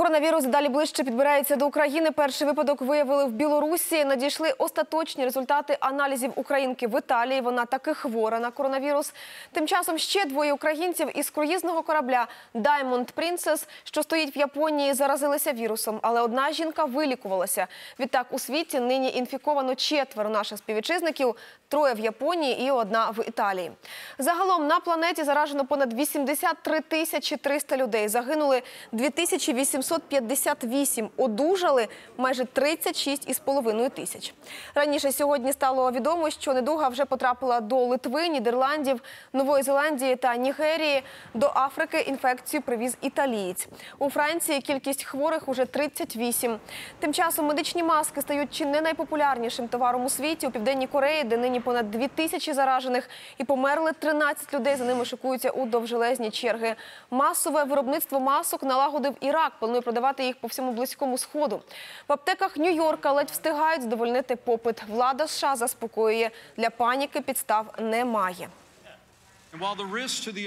Коронавірус далі ближче підбирається до України. Перший випадок виявили в Білорусі. Надійшли остаточні результати аналізів українки в Італії. Вона таки хвора на коронавірус. Тим часом ще двоє українців із круїзного корабля Даймонд Принцес, що стоїть в Японії, заразилися вірусом. Але одна жінка вилікувалася. Відтак у світі нині інфіковано четверо наших співвітчизників, троє в Японії і одна в Італії. Загалом на планеті заражено понад 83 тисячі 300 людей. Загинули 2800 758 одужали, майже 36,5 тисяч. Раніше сьогодні стало відомо, що недуга вже потрапила до Литви, Нідерландів, Нової Зеландії та Нігерії. До Африки інфекцію привіз італієць. У Франції кількість хворих уже 38. Тим часом медичні маски стають чи не найпопулярнішим товаром у світі у південній Кореї, де нині понад 2 тисячі заражених і померли 13 людей. За ними шикуються у довжелезні черги. Масове виробництво масок налагодив Ірак планує продавати їх по всьому близькому сходу. В аптеках Нью-Йорка ледь встигають здовольнити попит. Влада США заспокоює для паніки підстав немає.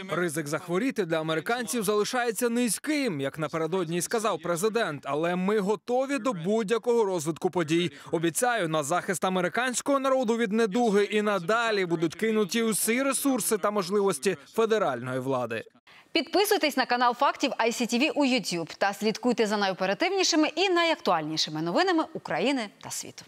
Ризик захворіти для американців залишається низьким, як напередодні сказав президент. Але ми готові до будь-якого розвитку подій. Обіцяю на захист американського народу від недуги і надалі будуть кинуті усі ресурси та можливості федеральної влади. Підписуйтесь на канал фактів ICTV у YouTube та слідкуйте за найоперативнішими і найактуальнішими новинами України та світу.